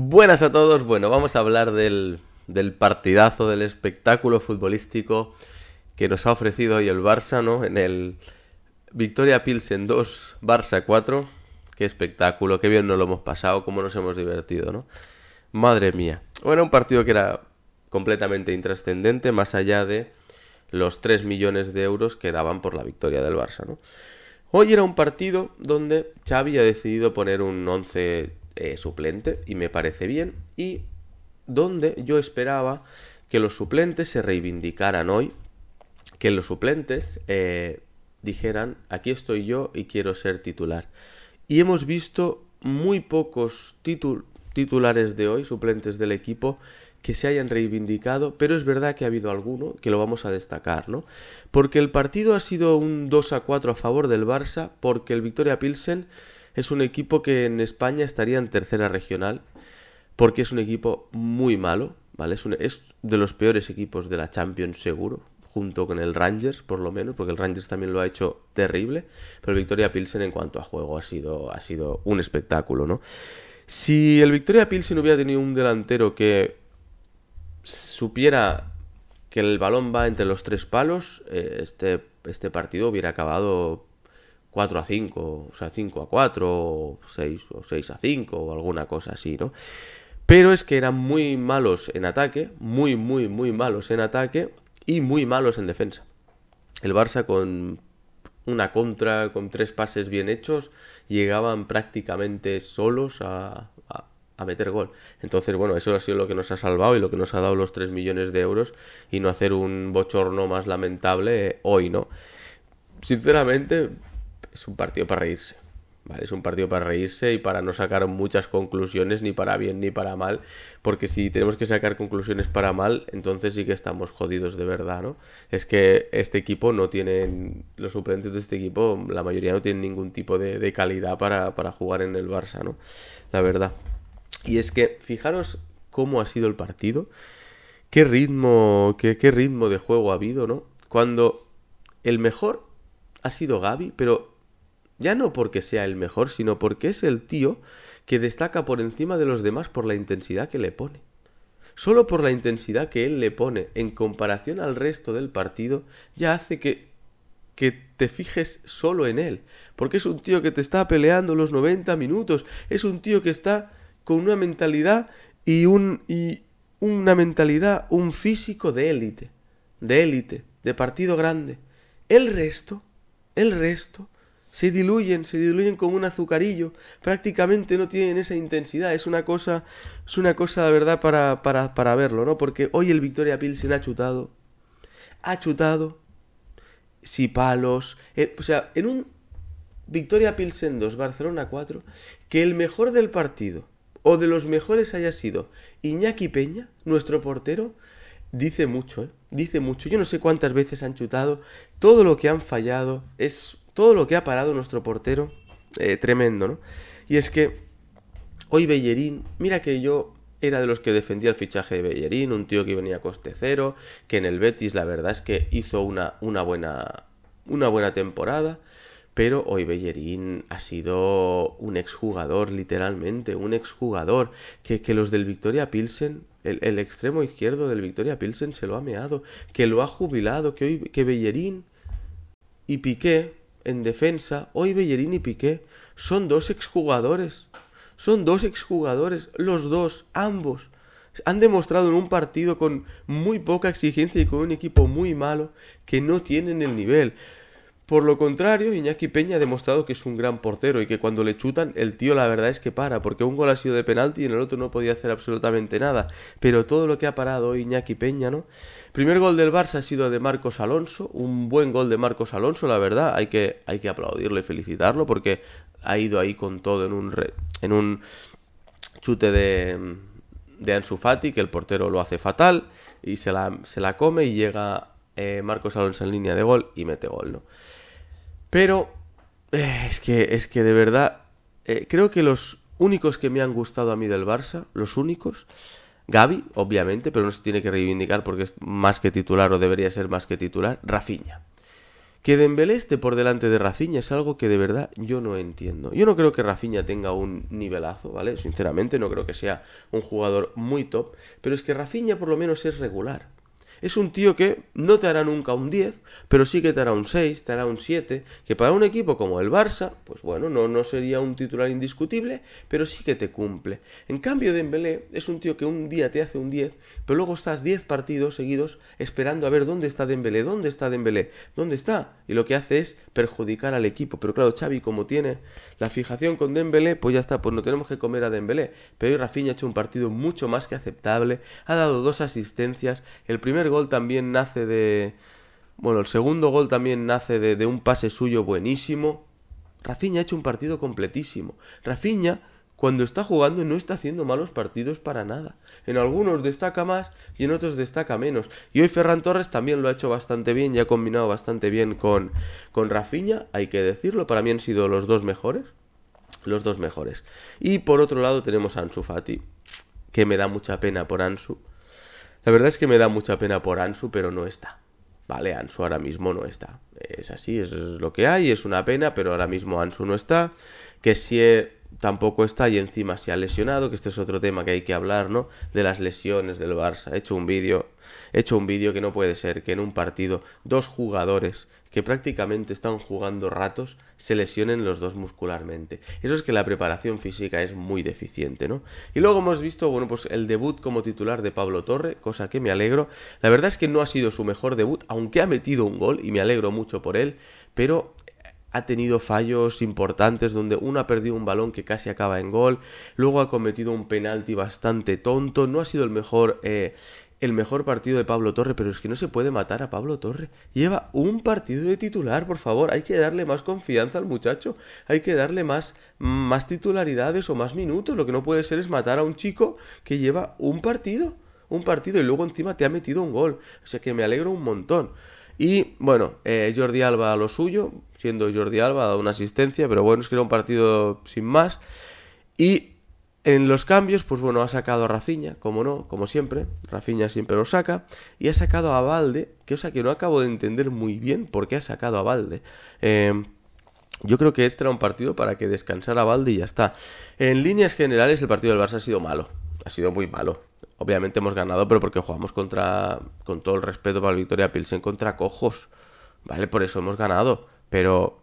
Buenas a todos, bueno, vamos a hablar del, partidazo, del espectáculo futbolístico que nos ha ofrecido hoy el Barça, ¿no? En el Victoria Pilsen 2, Barça 4. Qué espectáculo, qué bien nos lo hemos pasado, cómo nos hemos divertido, ¿no? Madre mía. Bueno, un partido que era completamente intrascendente, más allá de los 3 millones de euros que daban por la victoria del Barça, ¿no? Hoy era un partido donde Xavi ha decidido poner un 11 eh, suplente y me parece bien y donde yo esperaba que los suplentes se reivindicaran hoy, que los suplentes eh, dijeran, aquí estoy yo y quiero ser titular. Y hemos visto muy pocos titulares de hoy, suplentes del equipo, que se hayan reivindicado, pero es verdad que ha habido alguno que lo vamos a destacar, ¿no? Porque el partido ha sido un 2 a 4 a favor del Barça, porque el Victoria Pilsen es un equipo que en España estaría en tercera regional, porque es un equipo muy malo, ¿vale? Es, de los peores equipos de la Champions seguro, junto con el Rangers, por lo menos, porque el Rangers también lo ha hecho terrible, pero el Victoria Pilsen en cuanto a juego ha sido, ha sido un espectáculo, ¿no? Si el Victoria Pilsen hubiera tenido un delantero que supiera que el balón va entre los tres palos, eh, este, este partido hubiera acabado 4 a 5, o sea, 5 a 4, o 6, o 6 a 5, o alguna cosa así, ¿no? Pero es que eran muy malos en ataque, muy, muy, muy malos en ataque y muy malos en defensa. El Barça con una contra, con tres pases bien hechos, llegaban prácticamente solos a, a, meter gol. Entonces, bueno, eso ha sido lo que nos ha salvado y lo que nos ha dado los 3 millones de euros y no hacer un bochorno más lamentable eh, hoy, ¿no? Sinceramente, es un partido para reírse. ¿Vale? Es un partido para reírse y para no sacar muchas conclusiones, ni para bien ni para mal, porque si tenemos que sacar conclusiones para mal, entonces sí que estamos jodidos de verdad, ¿no? Es que este equipo no tiene, los suplentes de este equipo, la mayoría no tienen ningún tipo de, calidad para, jugar en el Barça, ¿no? La verdad. Y es que, fijaros cómo ha sido el partido, qué ritmo, qué, qué ritmo de juego ha habido, ¿no? Cuando el mejor ha sido Gaby, pero ya no porque sea el mejor, sino porque es el tío que destaca por encima de los demás por la intensidad que le pone. Solo por la intensidad que él le pone en comparación al resto del partido, ya hace que, que te fijes solo en él. Porque es un tío que te está peleando los 90 minutos, es un tío que está con una mentalidad y, un, y una mentalidad, un físico de élite, de élite, de partido grande. El resto, el resto, se diluyen, se diluyen como un azucarillo, prácticamente no tienen esa intensidad, es una cosa, es una cosa de verdad para, para, verlo, ¿no? Porque hoy el Victoria Pilsen ha chutado, ha chutado, si palos, eh, o sea, en un Victoria Pilsen 2, Barcelona 4, que el mejor del partido, o de los mejores haya sido Iñaki Peña, nuestro portero, dice mucho, ¿eh? Dice mucho. Yo no sé cuántas veces han chutado, todo lo que han fallado es todo lo que ha parado nuestro portero, eh, tremendo, ¿no? Y es que hoy Bellerín, mira que yo era de los que defendía el fichaje de Bellerín, un tío que venía a coste cero, que en el Betis la verdad es que hizo una, una, buena, una buena temporada, pero hoy Bellerín ha sido un exjugador, literalmente, un exjugador, que, que los del Victoria Pilsen el, el, extremo izquierdo del Victoria Pilsen se lo ha meado, que lo ha jubilado, que hoy que Bellerín y Piqué en defensa, hoy Bellerín y Piqué son dos exjugadores. Son dos exjugadores, los dos, ambos. Han demostrado en un partido con muy poca exigencia y con un equipo muy malo que no tienen el nivel. Por lo contrario, Iñaki Peña ha demostrado que es un gran portero y que cuando le chutan, el tío la verdad es que para, porque un gol ha sido de penalti y en el otro no podía hacer absolutamente nada. Pero todo lo que ha parado Iñaki Peña, ¿no? Primer gol del Barça ha sido de Marcos Alonso, un buen gol de Marcos Alonso, la verdad, hay que, hay que aplaudirlo y felicitarlo porque ha ido ahí con todo en un, en un chute de, de Ansu Fati, que el portero lo hace fatal y se la, se la come y llega eh, Marcos Alonso en línea de gol y mete gol, ¿no? Pero eh, es, que, es que de verdad, eh, creo que los únicos que me han gustado a mí del Barça, los únicos, Gaby, obviamente, pero no se tiene que reivindicar porque es más que titular o debería ser más que titular, Rafinha. Que Dembélé esté por delante de Rafinha es algo que de verdad yo no entiendo. Yo no creo que Rafinha tenga un nivelazo, ¿vale? Sinceramente no creo que sea un jugador muy top, pero es que Rafinha por lo menos es regular es un tío que no te hará nunca un 10, pero sí que te hará un 6, te hará un 7, que para un equipo como el Barça, pues bueno, no, no sería un titular indiscutible, pero sí que te cumple. En cambio, Dembélé es un tío que un día te hace un 10, pero luego estás 10 partidos seguidos esperando a ver dónde está Dembélé, dónde está Dembélé, dónde está, y lo que hace es perjudicar al equipo. Pero claro, Xavi, como tiene la fijación con Dembélé, pues ya está, pues no tenemos que comer a Dembélé. Pero hoy Rafinha ha hecho un partido mucho más que aceptable, ha dado dos asistencias, el primer gol también nace de... Bueno, el segundo gol también nace de, un pase suyo buenísimo. Rafinha ha hecho un partido completísimo. Rafinha, cuando está jugando, no está haciendo malos partidos para nada. En algunos destaca más y en otros destaca menos. Y hoy Ferran Torres también lo ha hecho bastante bien y ha combinado bastante bien con, con Rafinha, hay que decirlo. Para mí han sido los dos mejores. Los dos mejores. Y por otro lado tenemos a Ansu Fati, que me da mucha pena por Ansu la verdad es que me da mucha pena por Ansu, pero no está. Vale, Ansu ahora mismo no está. Es así, eso es lo que hay, es una pena, pero ahora mismo Ansu no está. Que si tampoco está y encima se ha lesionado, que este es otro tema que hay que hablar, ¿no? De las lesiones del Barça. He hecho un vídeo, he hecho un vídeo que no puede ser que en un partido dos jugadores que prácticamente están jugando ratos se lesionen los dos muscularmente. Eso es que la preparación física es muy deficiente, ¿no? Y luego hemos visto, bueno, pues el debut como titular de Pablo Torre, cosa que me alegro. La verdad es que no ha sido su mejor debut, aunque ha metido un gol y me alegro mucho por él, pero ha tenido fallos importantes donde uno ha perdido un balón que casi acaba en gol, luego ha cometido un penalti bastante tonto, no ha sido el mejor... Eh, el mejor partido de Pablo Torre, pero es que no se puede matar a Pablo Torre. Lleva un partido de titular, por favor. Hay que darle más confianza al muchacho. Hay que darle más, más titularidades o más minutos. Lo que no puede ser es matar a un chico que lleva un partido. Un partido y luego encima te ha metido un gol. O sea que me alegro un montón. Y bueno, eh, Jordi Alba a lo suyo, siendo Jordi Alba, ha dado una asistencia, pero bueno, es que era un partido sin más. Y en los cambios, pues bueno, ha sacado a Rafiña, como no, como siempre, Rafiña siempre lo saca, y ha sacado a Balde que o que no acabo de entender muy bien por qué ha sacado a Balde em, yo creo que este era un partido para que descansara Balde y ya está. En líneas generales, el partido del Barça ha sido malo, ha sido muy malo obviamente hemos ganado, pero porque jugamos contra, con todo el respeto para el Victoria Pilsen, contra cojos, ¿vale? Por eso hemos ganado, pero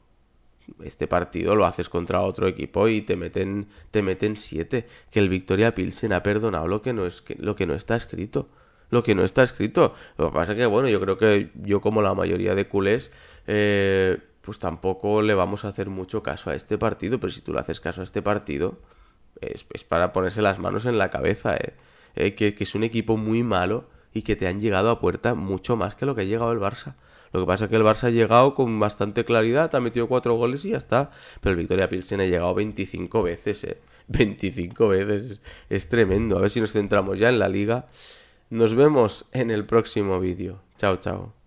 este partido lo haces contra otro equipo y te meten te meten 7, que el Victoria Pilsen ha perdonado lo que no es lo que no está escrito, lo que no está escrito. Lo que pasa es que bueno, yo creo que yo como la mayoría de culés eh, pues tampoco le vamos a hacer mucho caso a este partido, pero si tú le haces caso a este partido es, es para ponerse las manos en la cabeza, eh. Eh, que, es un equipo muy malo y que te han llegado a puerta mucho más que lo que ha llegado el Barça. Lo que pasa es que el Barça ha llegado con bastante claridad, ha metido cuatro goles y ya está. Pero el Victoria Pilsen ha llegado 25 veces, 25 eh. veces. Es tremendo. A ver si nos centramos ya en la liga. Nos vemos en el próximo vídeo. Chao, chao.